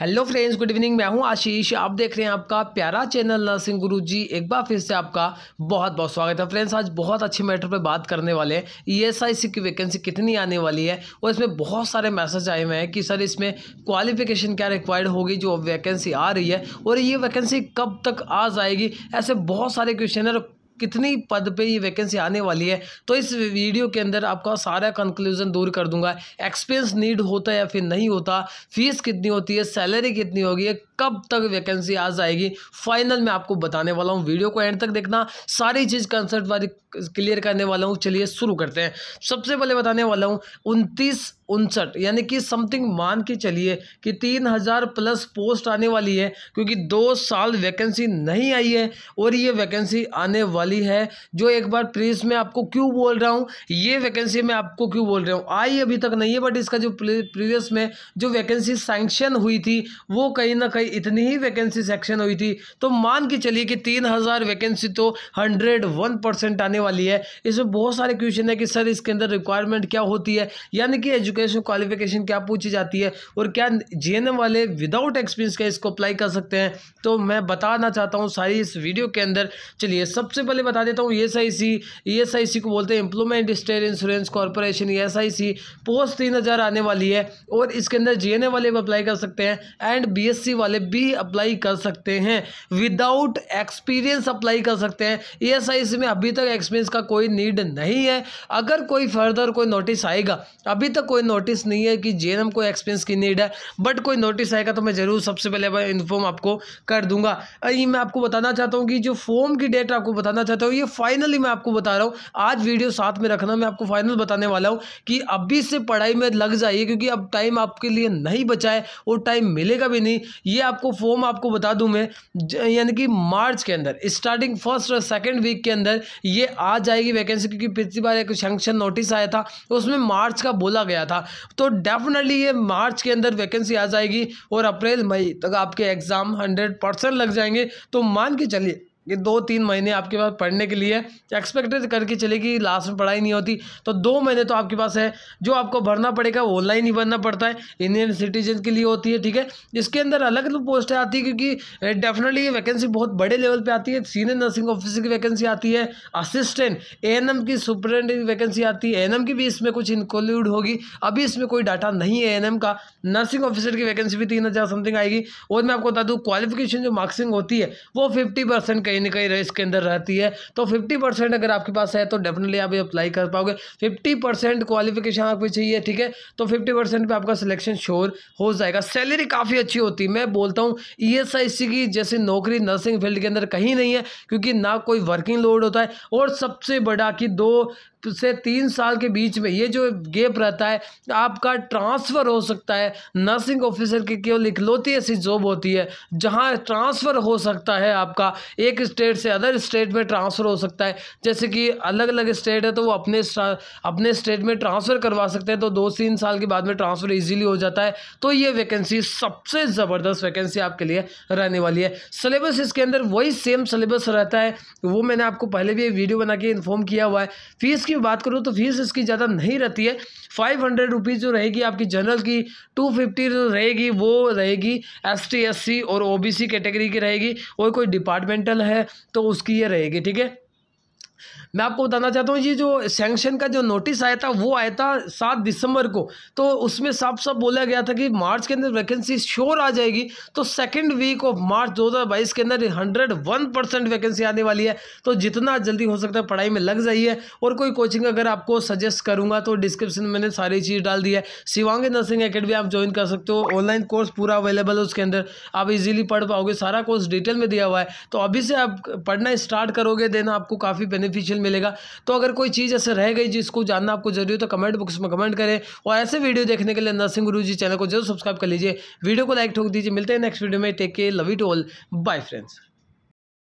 hello friends good evening मैं हूं आशीष आप देख रहे हैं आपका प्यारा चैनल नर्सिंग गुरु जी एक बार फिर से आपका बहुत बहुत स्वागत है फ्रेंड्स आज बहुत अच्छे मैटर पर बात करने वाले हैं सी e की वैकेंसी कितनी आने वाली है और इसमें बहुत सारे मैसेज आए हुए हैं कि सर इसमें क्वालिफिकेशन क्या रिक्वायर्ड होगी जो वैकेंसी आ रही है और ये वैकेंसी कब तक आ जाएगी ऐसे बहुत सारे क्वेश्चन है कितनी पद पे ये वैकेंसी आने वाली है तो इस वीडियो के अंदर आपका सारा कंक्लूजन दूर कर दूंगा एक्सपीरियंस नीड होता है या फिर नहीं होता फीस कितनी होती है सैलरी कितनी होगी कब तक वैकेंसी आ जाएगी फाइनल मैं आपको बताने वाला हूँ वीडियो को एंड तक देखना सारी चीज़ कंसर्ट वाली क्लियर करने वाला हूँ चलिए शुरू करते हैं सबसे पहले बताने वाला हूँ उनतीस उनसठ यानी कि समथिंग मान के चलिए कि तीन हज़ार प्लस पोस्ट आने वाली है क्योंकि दो साल वैकेंसी नहीं आई है और ये वैकेंसी आने वाली है जो एक बार प्रेस में आपको क्यों बोल रहा हूँ ये वैकेंसी मैं आपको क्यों बोल रहा हूँ आई अभी तक नहीं है बट इसका जो प्रीवियस में जो वैकेंसी सैंक्शन हुई थी वो कहीं ना कहीं इतनी ही वैकेंसी सेक्शन हुई थी तो मान के चलिए कि तीन हज़ार वैकेंसी तो हंड्रेड वन परसेंट आने वाली है इसमें बहुत सारे क्वेश्चन है कि सर इसके अंदर रिक्वायरमेंट क्या होती है यानी कि एजुकेशन क्वालिफिकेशन क्या पूछी जाती है और क्या जे वाले विदाउट एक्सपीरियंस का इसको अप्लाई कर सकते हैं तो मैं बताना चाहता हूँ सारी इस वीडियो के अंदर चलिए सबसे पहले बता देता हूँ S I C S I सी को बोलते हैं employment state insurance corporation E S I C post तीन हज़ार आने वाली है और इसके अंदर जे वाले भी अप्लाई कर सकते हैं एंड बी एस सी वाले वाले भी अप्लाई कर सकते हैं विदाउट एक्सपीरियंस अप्लाई कर सकते हैं ई एस आई सी में अभी तक एक्सपीरियंस का कोई नीड नहीं है अगर कोई फर्दर कोई नोटिस आएगा अभी तक कोई नोटिस नहीं है कि जे को एक्सपीरियंस की नीड है बट कोई नोटिस आएगा तो मैं ज़रूर सबसे पहले इन्फॉर्म आपको कर दूंगा ये मैं आपको बताना चाहता हूँ कि जो फॉर्म की डेट आपको बताना चाहता हूँ ये फाइनली मैं आपको बता रहा हूँ आज वीडियो साथ में रखना मैं आपको फाइनल बताने वाला हूँ कि अभी से पढ़ाई में लग जाइए क्योंकि अब टाइम आपके लिए नहीं बचा है और टाइम मिलेगा भी नहीं ये आपको फॉर्म आपको बता दूं मैं यानी कि मार्च के अंदर स्टार्टिंग फर्स्ट और सेकंड वीक के अंदर ये आ जाएगी वैकेंसी क्योंकि पिछली बार एक सेंक्शन नोटिस आया था उसमें मार्च का बोला गया था तो डेफिनेटली ये मार्च के अंदर वैकेंसी आ जाएगी और अप्रैल मई तक आपके एग्ज़ाम हंड्रेड लग जाएंगे तो मान के चलिए कि दो तीन महीने आपके पास पढ़ने के लिए एक्सपेक्टेड करके चलेगी लास्ट में पढ़ाई नहीं होती तो दो महीने तो आपके पास है जो आपको भरना पड़ेगा वो ऑनलाइन ही भरना पड़ता है इंडियन सिटीजन के लिए होती है ठीक है इसके अंदर अलग अलग पोस्टें आती है क्योंकि डेफिनेटली ये वैकेंसी बहुत बड़े लेवल पर आती है सीनियर नर्सिंग ऑफिसर की वैकेंसी आती है असिस्टेंट ए की सुपरेंट की वैकेंसी आती है ए की भी इसमें कुछ इंक्लूड होगी अभी इसमें कोई डाटा नहीं है ए का नर्सिंग ऑफिसर की वैकेंसी भी तीन हज़ार समथिंग आएगी और मैं आपको बता दूँ क्वालिफिकेशन जो मार्क्सिंग होती है वो फिफ्टी परसेंट कहीं ना कहीं रिस्क के अंदर रहती है तो फिफ्टी परसेंट अगर आपके पास है तो डेफिनेटली आप अप्लाई कर पाओगे फिफ्टी परसेंट क्वालिफिकेशन आपको चाहिए ठीक है तो फिफ्टी परसेंट पर आपका सिलेक्शन श्योर हो जाएगा सैलरी काफ़ी अच्छी होती है मैं बोलता हूँ ई एस आई सी की जैसे नौकरी नर्सिंग फील्ड के अंदर कहीं नहीं है क्योंकि ना कोई वर्किंग लोड होता है और सबसे बड़ा कि दो से तीन साल के बीच में ये जो गेप रहता है आपका ट्रांसफ़र हो सकता है नर्सिंग ऑफिसर की केवल इकलौती ऐसी जॉब होती है जहाँ ट्रांसफ़र हो सकता है आपका एक स्टेट से अदर स्टेट में ट्रांसफ़र हो सकता है जैसे कि अलग अलग स्टेट है तो वो अपने अपने स्टेट में ट्रांसफ़र करवा सकते हैं तो दो तीन साल के बाद में ट्रांसफ़र ईजिली हो जाता है तो ये वैकेंसी सबसे ज़बरदस्त वैकेंसी आपके लिए रहने वाली है सिलेबस इसके अंदर वही सेम सिलेबस रहता है वो मैंने आपको पहले भी वीडियो बना के इन्फॉर्म किया हुआ है फीस की की बात करूँ तो फीस इसकी ज़्यादा नहीं रहती है फाइव हंड्रेड रुपीज़ जो रहेगी आपकी जनरल की टू फिफ्टी जो रहेगी वो रहेगी एस टी एस सी और ओ बी सी कैटेगरी की रहेगी और कोई डिपार्टमेंटल है तो उसकी ये रहेगी ठीक है मैं आपको बताना चाहता हूँ ये जो सैंक्शन का जो नोटिस आया था वो आया था सात दिसंबर को तो उसमें साफ साफ बोला गया था कि मार्च के अंदर वैकेंसी श्योर आ जाएगी तो सेकंड वीक ऑफ मार्च 2022 के अंदर हंड्रेड वन परसेंट वैकेंसी आने वाली है तो जितना जल्दी हो सकता है पढ़ाई में लग जाइए और कोई कोचिंग अगर आपको सजेस्ट करूँगा तो डिस्क्रिप्शन में मैंने सारी चीज़ डाल दी है शिवांगी नर्सिंग अकेडमी आप ज्वाइन कर सकते हो ऑनलाइन कोर्स पूरा अवेलेबल है उसके अंदर आप इजिली पढ़ पाओगे सारा कोर्स डिटेल में दिया हुआ है तो अभी से आप पढ़ना स्टार्ट करोगे देन आपको काफ़ी बेनिफिट बेनिफिशियल मिलेगा तो अगर कोई चीज़ ऐसे रह गई जिसको जानना आपको जरूरी हो तो कमेंट बॉक्स में कमेंट करें और ऐसे वीडियो देखने के लिए नरसिंह गुरु जी चैनल को जरूर सब्सक्राइब कर लीजिए वीडियो को लाइक ठोक दीजिए मिलते हैं नेक्स्ट वीडियो में take care love it all bye friends